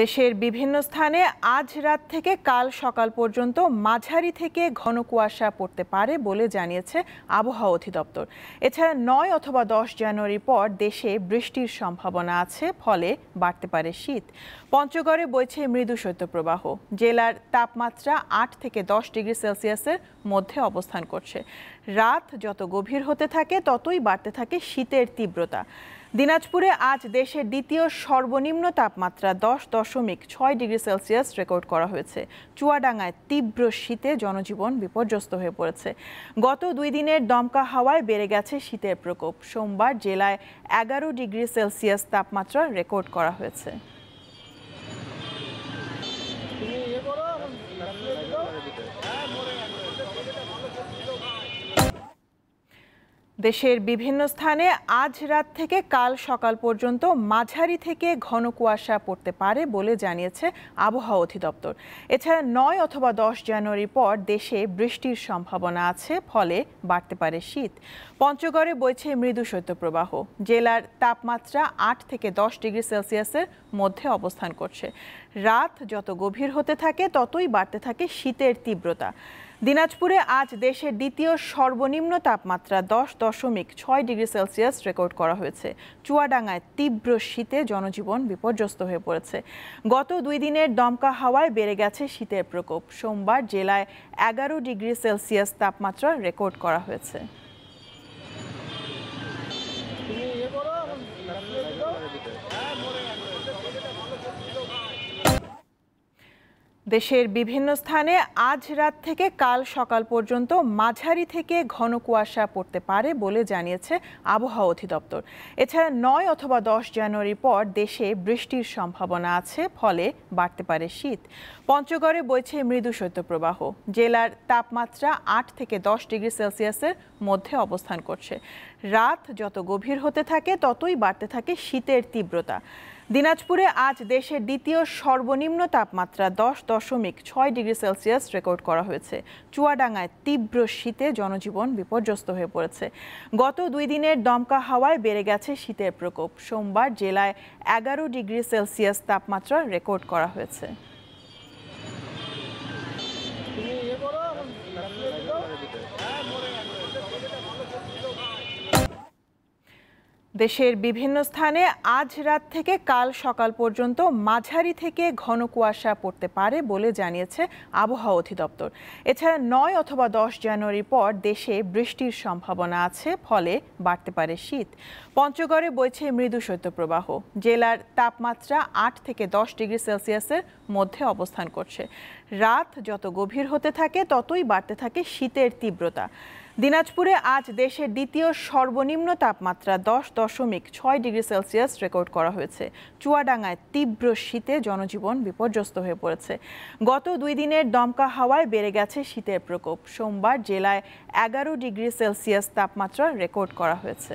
দেশের বিভিন্ন স্থানে আজ রাত থেকে কাল সকাল পর্যন্ত মাঝারি থেকে ঘন কুয়াশা পড়তে পারে বলে জানিয়েছে আবহাওয়া অধিদপ্তর এছাড়া নয় অথবা দশ জানুয়ারির পর দেশে বৃষ্টির সম্ভাবনা আছে ফলে বাড়তে পারে শীত পঞ্চগড়ে বইছে মৃদু শৈত্যপ্রবাহ জেলার তাপমাত্রা আট থেকে দশ ডিগ্রি সেলসিয়াসের মধ্যে অবস্থান করছে রাত যত গভীর হতে থাকে ততই বাড়তে থাকে শীতের তীব্রতা দিনাজপুরে আজ দেশের দ্বিতীয় সর্বনিম্ন তাপমাত্রা দশ দশমিক ছয় ডিগ্রি সেলসিয়াস রেকর্ড করা হয়েছে চুয়াডাঙ্গায় তীব্র শীতে জনজীবন বিপর্যস্ত হয়ে পড়েছে গত দুই দিনের দমকা হাওয়ায় বেড়ে গেছে শীতের প্রকোপ সোমবার জেলায় এগারো ডিগ্রি সেলসিয়াস তাপমাত্রা রেকর্ড করা হয়েছে দেশের বিভিন্ন স্থানে আজ রাত থেকে কাল সকাল পর্যন্ত মাঝারি থেকে ঘন কুয়াশা পড়তে পারে বলে জানিয়েছে আবহাওয়া অধিদপ্তর এছাড়া নয় অথবা দশ জানুয়ারির পর দেশে বৃষ্টির সম্ভাবনা আছে ফলে বাড়তে পারে শীত পঞ্চগড়ে বইছে মৃদু শৈত্যপ্রবাহ জেলার তাপমাত্রা আট থেকে দশ ডিগ্রি সেলসিয়াসের মধ্যে অবস্থান করছে রাত যত গভীর হতে থাকে ততই বাড়তে থাকে শীতের তীব্রতা দিনাজপুরে আজ দেশের দ্বিতীয় সর্বনিম্ন তাপমাত্রা দশ দশমিক ছয় ডিগ্রি সেলসিয়াস রেকর্ড করা হয়েছে চুয়াডাঙ্গায় তীব্র শীতে জনজীবন বিপর্যস্ত হয়ে পড়েছে গত দুই দিনের দমকা হাওয়ায় বেড়ে গেছে শীতের প্রকোপ সোমবার জেলায় এগারো ডিগ্রি সেলসিয়াস তাপমাত্রা রেকর্ড করা হয়েছে দেশের বিভিন্ন স্থানে আজ রাত থেকে কাল সকাল পর্যন্ত মাঝারি থেকে ঘন কুয়াশা পড়তে পারে বলে জানিয়েছে আবহাওয়া অধিদপ্তর এছাড়া নয় অথবা দশ জানুয়ারির পর দেশে বৃষ্টির সম্ভাবনা আছে ফলে বাড়তে পারে শীত পঞ্চগড়ে বইছে মৃদু শৈত্যপ্রবাহ জেলার তাপমাত্রা আট থেকে দশ ডিগ্রি সেলসিয়াসের মধ্যে অবস্থান করছে রাত যত গভীর হতে থাকে ততই বাড়তে থাকে শীতের তীব্রতা দিনাজপুরে আজ দেশের দ্বিতীয় সর্বনিম্ন তাপমাত্রা দশ দশমিক ছয় ডিগ্রি সেলসিয়াস রেকর্ড করা হয়েছে চুয়াডাঙ্গায় তীব্র শীতে জনজীবন বিপর্যস্ত হয়ে পড়েছে গত দুই দিনের দমকা হাওয়ায় বেড়ে গেছে শীতের প্রকোপ সোমবার জেলায় এগারো ডিগ্রি সেলসিয়াস তাপমাত্রা রেকর্ড করা হয়েছে দেশের বিভিন্ন স্থানে আজ রাত থেকে কাল সকাল পর্যন্ত মাঝারি থেকে ঘন কুয়াশা পড়তে পারে বলে জানিয়েছে আবহাওয়া অধিদপ্তর এছাড়া নয় অথবা দশ জানুয়ারির পর দেশে বৃষ্টির সম্ভাবনা আছে ফলে বাড়তে পারে শীত পঞ্চগড়ে বইছে মৃদু শৈত্যপ্রবাহ জেলার তাপমাত্রা আট থেকে দশ ডিগ্রি সেলসিয়াসের মধ্যে অবস্থান করছে রাত যত গভীর হতে থাকে ততই বাড়তে থাকে শীতের তীব্রতা দিনাজপুরে আজ দেশের দ্বিতীয় সর্বনিম্ন তাপমাত্রা দশ দশমিক ছয় ডিগ্রি সেলসিয়াস রেকর্ড করা হয়েছে চুয়াডাঙ্গায় তীব্র শীতে জনজীবন বিপর্যস্ত হয়ে পড়েছে গত দুই দিনের দমকা হাওয়ায় বেড়ে গেছে শীতের প্রকোপ সোমবার জেলায় এগারো ডিগ্রি সেলসিয়াস তাপমাত্রা রেকর্ড করা হয়েছে